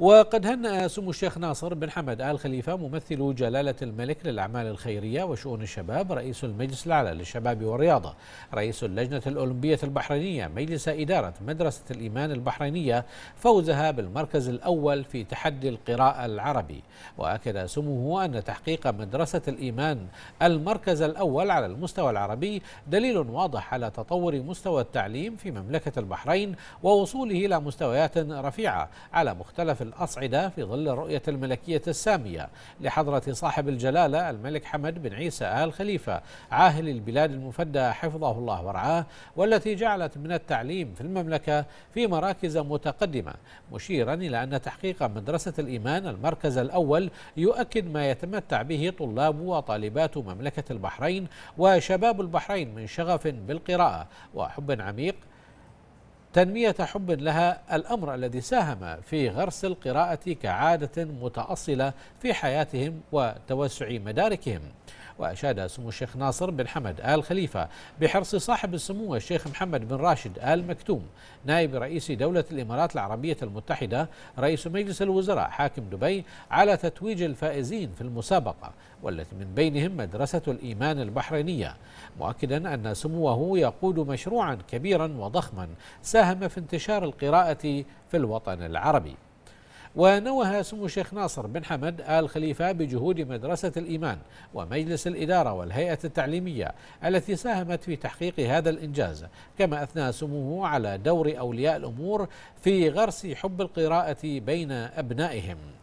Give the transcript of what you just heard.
وقد هنأ سمو الشيخ ناصر بن حمد آل خليفة ممثل جلالة الملك للأعمال الخيرية وشؤون الشباب رئيس المجلس الأعلى للشباب والرياضة رئيس اللجنة الأولمبية البحرينية مجلس إدارة مدرسة الإيمان البحرينية فوزها بالمركز الأول في تحدي القراءة العربي وأكد سموه أن تحقيق مدرسة الإيمان المركز الأول على المستوى العربي دليل واضح على تطور مستوى التعليم في مملكة البحرين ووصوله إلى مستويات رفيعة على مختلف في الأصعدة في ظل الرؤية الملكية السامية لحضرة صاحب الجلالة الملك حمد بن عيسى آل خليفة عاهل البلاد المفدى حفظه الله ورعاه والتي جعلت من التعليم في المملكة في مراكز متقدمة مشيرا إلى أن تحقيق مدرسة الإيمان المركز الأول يؤكد ما يتمتع به طلاب وطالبات مملكة البحرين وشباب البحرين من شغف بالقراءة وحب عميق تنمية حب لها الأمر الذي ساهم في غرس القراءة كعادة متأصلة في حياتهم وتوسع مداركهم وأشاد سمو الشيخ ناصر بن حمد آل خليفة بحرص صاحب السمو الشيخ محمد بن راشد آل مكتوم نائب رئيس دولة الإمارات العربية المتحدة رئيس مجلس الوزراء حاكم دبي على تتويج الفائزين في المسابقة والتي من بينهم مدرسة الإيمان البحرينية مؤكدا أن سموه يقود مشروعا كبيرا وضخما ساهم في انتشار القراءة في الوطن العربي ونوه سمو الشيخ ناصر بن حمد آل خليفة بجهود مدرسة الإيمان ومجلس الإدارة والهيئة التعليمية التي ساهمت في تحقيق هذا الإنجاز كما أثنى سموه على دور أولياء الأمور في غرس حب القراءة بين أبنائهم